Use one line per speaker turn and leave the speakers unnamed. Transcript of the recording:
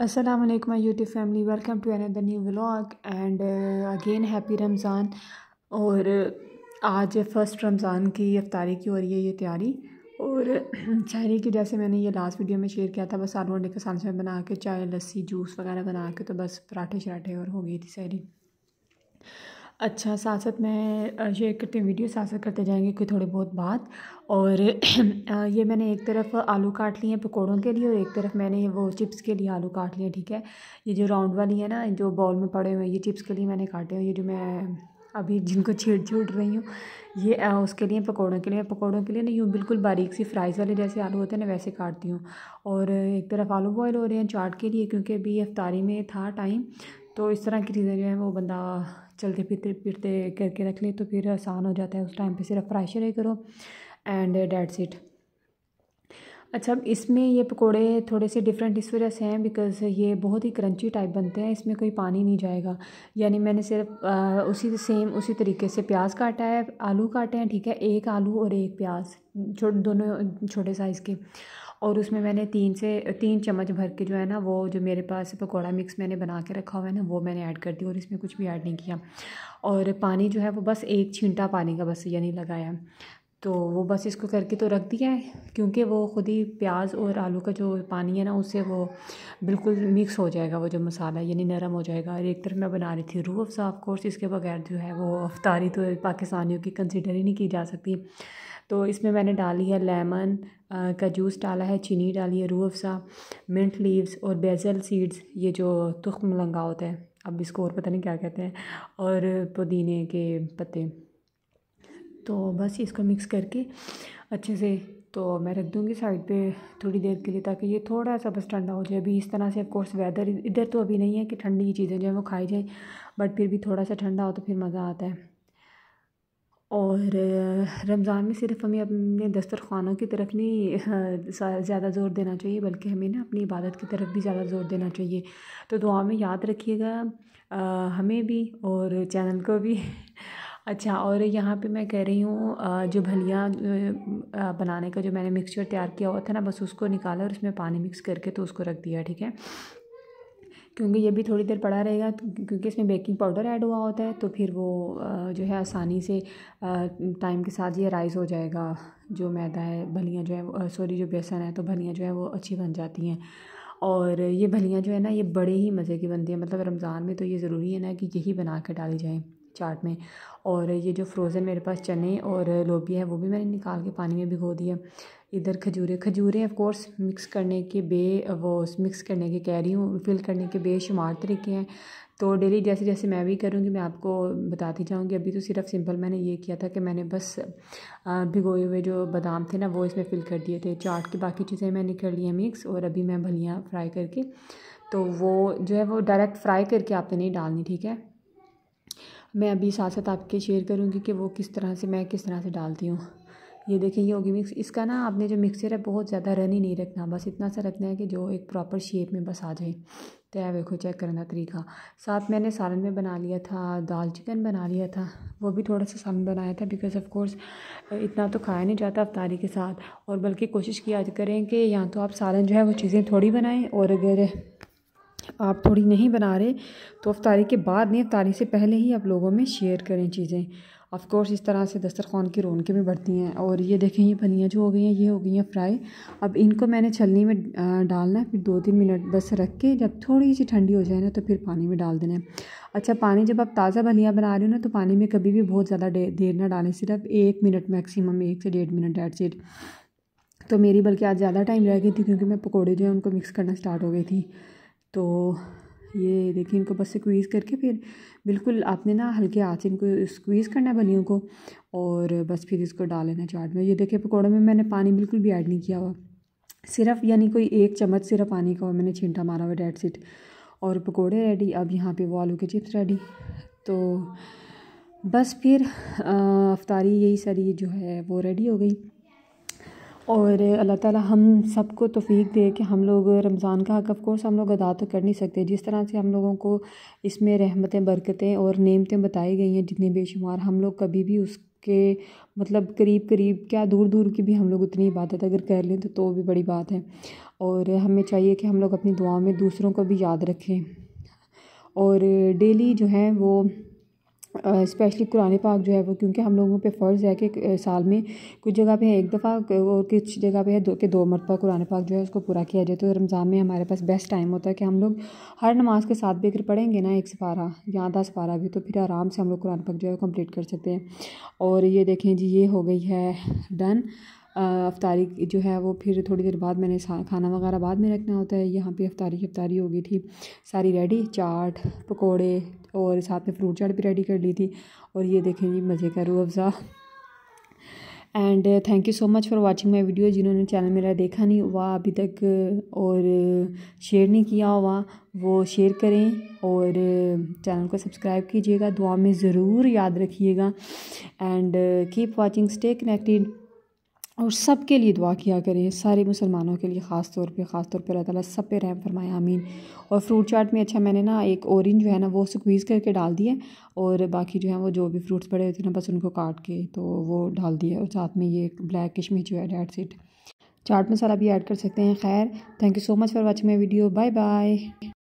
Aslam my YouTube family welcome to another new blog and again happy Ramzan और uh, आज first Ramzan की अफ्तारी की हो रही है ये तैयारी और चाय की जैसे मैंने ये लास्ट वीडियो में शेयर किया था बस आलू अंडे का सांचा बना के चाय लस्सी जूस वगैरह बना के तो बस पराठे शराठे और हो गई थी शायरी अच्छा साथ साथ मैं शेयर करती हूँ वीडियो साथ साथ करते जाएंगे कोई थोड़ी बहुत बात और ये मैंने एक तरफ आलू काट लिए हैं पकौड़ों के लिए और एक तरफ मैंने वो चिप्स के लिए आलू काट लिए ठीक है ये जो राउंड वाली है ना जो बॉल में पड़े हुए हैं ये चिप्स के लिए मैंने काटे हैं ये जो मैं अभी जिनको छेड़ छूट रही हूँ ये आ, उसके लिए पकौड़ों के लिए पकौड़ों के लिए ना यूँ बिल्कुल बारीक सी फ्राइज़ वाले जैसे आलू होते हैं ना वैसे काटती हूँ और एक तरफ आलू बॉयल हो रहे हैं चाट के लिए क्योंकि अभी अफ्तारी में था टाइम तो इस तरह की चीज़ें जो है वो बंदा चलते फिरते फिरते करके रख ले तो फिर आसान हो जाता है उस टाइम पर सिर्फ फ्राई ही करो एंड डेट्स इट अच्छा अब इसमें ये पकोड़े थोड़े से डिफरेंट इस वजह से हैं बिकॉज़ ये बहुत ही क्रंची टाइप बनते हैं इसमें कोई पानी नहीं जाएगा यानी मैंने सिर्फ आ, उसी सेम उसी तरीके से प्याज काटा है आलू काटे हैं ठीक है एक आलू और एक प्याज छो दोनों छोटे साइज़ के और उसमें मैंने तीन से तीन चम्मच भर के जो है ना वो जो मेरे पास पकौड़ा मिक्स मैंने बना के रखा हुआ है ना वो मैंने ऐड कर दिया और इसमें कुछ भी ऐड नहीं किया और पानी जो है वो बस एक छींटा पानी का बस यानी लगाया तो वो बस इसको करके तो रख दिया है क्योंकि वो ख़ुद ही प्याज़ और आलू का जो पानी है ना उससे वो बिल्कुल मिक्स हो जाएगा वो जो मसाला यानी नरम हो जाएगा और एक तरफ मैं बना रही थी रूह अफ़ज़ा ऑफकोर्स इसके बगैर जो है वो अफ्तारी तो पाकिस्तानियों की कंसिडर ही नहीं की जा सकती तो इसमें मैंने डाली है लेमन का जूस डाला है चीनी डाली है रूह अफ़ज़ा मिंट लीव्स और बेजल सीड्स ये जो तुख मलंगा होता है अब इसको और पता नहीं क्या कहते हैं और पुदीने के पत्ते तो बस इसको मिक्स करके अच्छे से तो मैं रख दूँगी साइड पे थोड़ी देर के लिए ताकि ये थोड़ा सा बस ठंडा हो जाए अभी इस तरह से कोर्स वेदर इधर तो अभी नहीं है कि ठंडी की चीज़ें जो है वो खाई जाएँ बट फिर भी थोड़ा सा ठंडा हो तो फिर मज़ा आता है और रमज़ान में सिर्फ हमें अपने दस्तरखानों की तरफ नहीं ज़्यादा ज़ोर देना चाहिए बल्कि हमें ना अपनी इबादत की तरफ भी ज़्यादा ज़ोर देना चाहिए तो दुआ में याद रखिएगा हमें भी और चैनल को भी अच्छा और यहाँ पे मैं कह रही हूँ जो भलिया बनाने का जो मैंने मिक्सचर तैयार किया हुआ था ना बस उसको निकाला और उसमें पानी मिक्स करके तो उसको रख दिया ठीक है क्योंकि ये भी थोड़ी देर पड़ा रहेगा तो क्योंकि इसमें बेकिंग पाउडर ऐड हुआ होता है तो फिर वो जो है आसानी से टाइम के साथ ये राइस हो जाएगा जो मैदा है भलियाँ जो है सॉरी जो बेसन है तो भलियाँ जो है वो अच्छी बन जाती हैं और ये भलियाँ जो है ना ये बड़े ही मज़े की बनती हैं मतलब रमज़ान में तो ये ज़रूरी है ना कि यही बना के डाली जाएँ चाट में और ये जो फ्रोज़न मेरे पास चने और लोबिया है वो भी मैंने निकाल के पानी में भिगो दिया इधर खजूरे खजूरे कोर्स मिक्स करने के बे वो मिक्स करने के कह रही हूँ फिल करने के बेशुमार तरीके हैं तो डेली जैसे जैसे मैं भी करूँगी मैं आपको बताती जाऊँगी अभी तो सिर्फ सिंपल मैंने ये किया था कि मैंने बस भिगोए हुए जो बादाम थे ना वो इसमें फिल कर दिए थे चाट की बाकी चीज़ें मैंने कर लिया मिक्स और अभी मैं भलियाँ फ्राई करके तो वो जो है वो डायरेक्ट फ्राई करके आपने नहीं डालनी ठीक है मैं अभी साथ साथ आपके शेयर करूँगी कि वो किस तरह से मैं किस तरह से डालती हूँ ये देखें ये होगी मिक्स इसका ना आपने जो मिक्सर है बहुत ज़्यादा रन ही नहीं रखना बस इतना सा रखना है कि जो एक प्रॉपर शेप में बस आ जाए तो है देखो चेक करने का तरीका साथ मैंने सालन में बना लिया था दाल चिकन बना लिया था वो भी थोड़ा सा सालन बनाया था बिकॉज ऑफ कोर्स इतना तो खाया नहीं जाता अफ्तारी के साथ और बल्कि कोशिश किया करें कि या तो आप सालन जो है वो चीज़ें थोड़ी बनाएँ और अगर आप थोड़ी नहीं बना रहे तो अफ्तारी के बाद नहीं अफ्तारी से पहले ही आप लोगों में शेयर करें चीज़ें ऑफकोर्स इस तरह से दस्तरखान की रौनकें भी बढ़ती हैं और ये देखें ये पनियाँ जो हो गई हैं ये हो गई हैं फ्राई अब इनको मैंने छलनी में डालना है फिर दो तीन मिनट बस रख के जब थोड़ी सी ठंडी हो जाए ना तो फिर पानी में डाल देना है अच्छा पानी जब आप ताज़ा बलियाँ बना रहे हो ना तो पानी में कभी भी बहुत ज़्यादा देर ना डालें सिर्फ एक मिनट मैक्सिमम एक से डेढ़ मिनट डेढ़ सेट तो मेरी बल्कि आज ज़्यादा टाइम रह गई थी क्योंकि मैं पकौड़े जो है उनको मिक्स करना स्टार्ट हो गई थी तो ये देखिए इनको बस स्क्वीज़ करके फिर बिल्कुल आपने ना हल्के हाथ से इनको स्क्वीज़ करना है बलियों को और बस फिर इसको डाल लेना चाट में ये देखिए पकौड़ों में मैंने पानी बिल्कुल भी ऐड नहीं किया हुआ सिर्फ यानी कोई एक चम्मच सिर्फ पानी का और मैंने छींटा मारा हुआ डेड सीट और पकौड़े रेडी अब यहाँ पर वो आलू के चिप्स रेडी तो बस फिर अफ्तारी यही सारी जो है वो रेडी हो गई और अल्लाह ताला हम सबको तोफ़ी दे कि हम लोग रमज़ान का हक अफकोर्स हम लोग अदा तो कर नहीं सकते जिस तरह से हम लोगों को इसमें रहमतें बरकतें और नेमतें बताई गई हैं जितने बेशुमार हम लोग कभी भी उसके मतलब करीब करीब क्या दूर दूर की भी हम लोग उतनी इबादत अगर कर लें तो, तो भी बड़ी बात है और हमें चाहिए कि हम लोग अपनी दुआ में दूसरों को भी याद रखें और डेली जो है वो स्पेशली कुरान पाक जो है वो क्योंकि हम लोगों पे फ़र्ज़ है कि साल में कुछ जगह पे है एक दफ़ा और कुछ जगह पे है दो के दो मरतबा कुरान पाक जो है उसको पूरा किया जाए तो रमज़ान में हमारे पास बेस्ट टाइम होता है कि हम लोग हर नमाज के साथ भी अगर पढ़ेंगे ना एक सपारा या आधा सपारा भी तो फिर आराम से हम लोग कुरान पाक जो है कम्प्लीट कर सकते हैं और ये देखें जी ये हो गई है डन अफतारी जो है वो फिर थोड़ी देर बाद मैंने खाना वगैरह बाद में रखना होता है यहाँ पे अफ्तारी अफतारी हो गई थी सारी रेडी चाट पकोड़े और साथ में फ्रूट चाट भी रेडी कर ली थी और ये देखें जी मज़े का Rooh Afza and thank you so much for watching my video जिन्होंने चैनल मेरा देखा नहीं हुआ अभी तक और शेयर नहीं किया हुआ वो शेयर करें और चैनल को सब्सक्राइब कीजिएगा दुआ में ज़रूर याद रखिएगा and keep watching stay connected और सब के लिए दुआ किया करें सारे मुसलमानों के लिए ख़ास तौर पे ख़ास तौर पर अल्लाह ताला सब पे रहम फरमाए आमीन और फ्रूट चाट में अच्छा मैंने ना एक ऑरेंज जो है ना वो स्क्वीज़ करके डाल दिए और बाकी जो है वो जो भी फ्रूट्स पड़े होते हैं ना बस उनको काट के तो वो डाल दिए और साथ में ये ब्लैक किशमिश जो है डेट सीट चाट मसाला भी ऐड कर सकते हैं खैर thank you so much for watching my video bye bye